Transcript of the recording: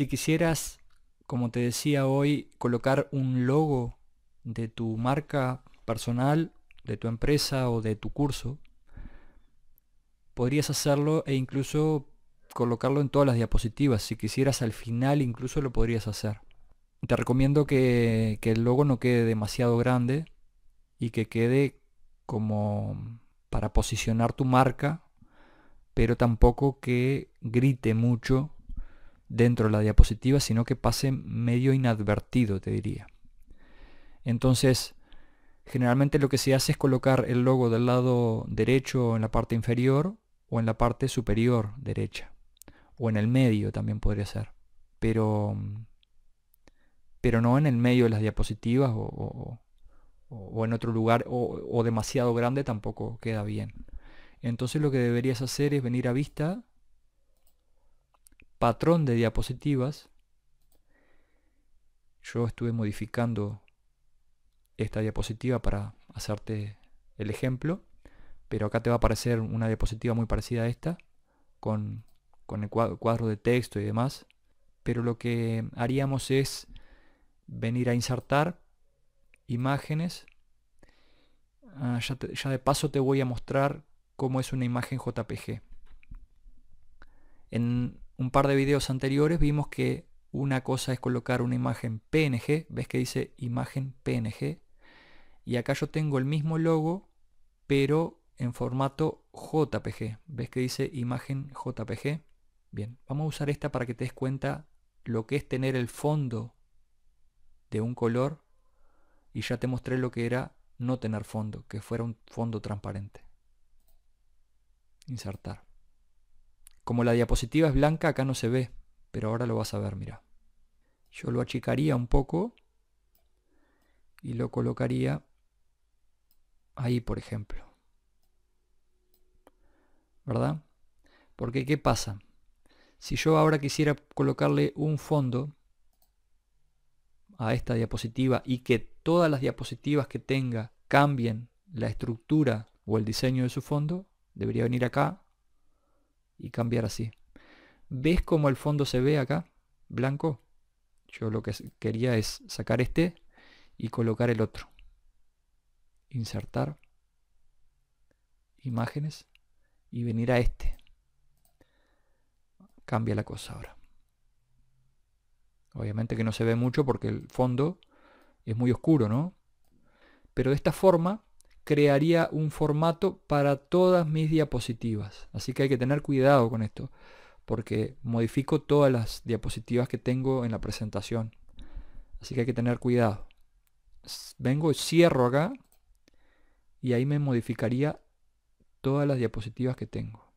Si quisieras, como te decía hoy, colocar un logo de tu marca personal, de tu empresa o de tu curso, podrías hacerlo e incluso colocarlo en todas las diapositivas. Si quisieras al final incluso lo podrías hacer. Te recomiendo que, que el logo no quede demasiado grande y que quede como para posicionar tu marca, pero tampoco que grite mucho dentro de la diapositiva, sino que pase medio inadvertido, te diría. Entonces, generalmente lo que se hace es colocar el logo del lado derecho en la parte inferior o en la parte superior derecha, o en el medio también podría ser, pero, pero no en el medio de las diapositivas o, o, en otro lugar o demasiado grande tampoco queda bien. Entonces lo que deberías hacer es venir a vista, patrón de diapositivas. Yo estuve modificando esta diapositiva para hacerte el ejemplo, pero acá te va a aparecer una diapositiva muy parecida a esta, con, el cuadro, de texto y demás. Pero lo que haríamos es venir a insertar imágenes. Ah, ya, ya de paso te voy a mostrar cómo es una imagen JPG. En, un par de videos anteriores vimos que una cosa es colocar una imagen PNG, ves que dice imagen PNG, y acá yo tengo el mismo logo, pero en formato JPG, ves que dice imagen JPG. Bien, vamos a usar esta para que te des cuenta lo que es tener el fondo de un color y ya te mostré lo que era no tener fondo, que fuera un fondo transparente. Insertar. Como la diapositiva es blanca, acá no se ve, pero ahora lo vas a ver, mira. Yo lo achicaría un poco y lo colocaría ahí, por ejemplo. ¿Verdad? Porque, ¿qué pasa? Si yo ahora quisiera colocarle un fondo a esta diapositiva y que todas las diapositivas que tenga cambien la estructura o el diseño de su fondo, debería venir acá, y cambiar así. ¿Ves cómo el fondo se ve acá? Blanco. Yo lo que quería es sacar este y colocar el otro. Insertar. Imágenes. Y venir a este. Cambia la cosa ahora. Obviamente que no se ve mucho porque el fondo es muy oscuro, ¿no? Pero de esta forma crearía un formato para todas mis diapositivas. Así que hay que tener cuidado con esto, porque modifico todas las diapositivas que tengo en la presentación. Así que hay que tener cuidado. Vengo, cierro acá y ahí me modificaría todas las diapositivas que tengo.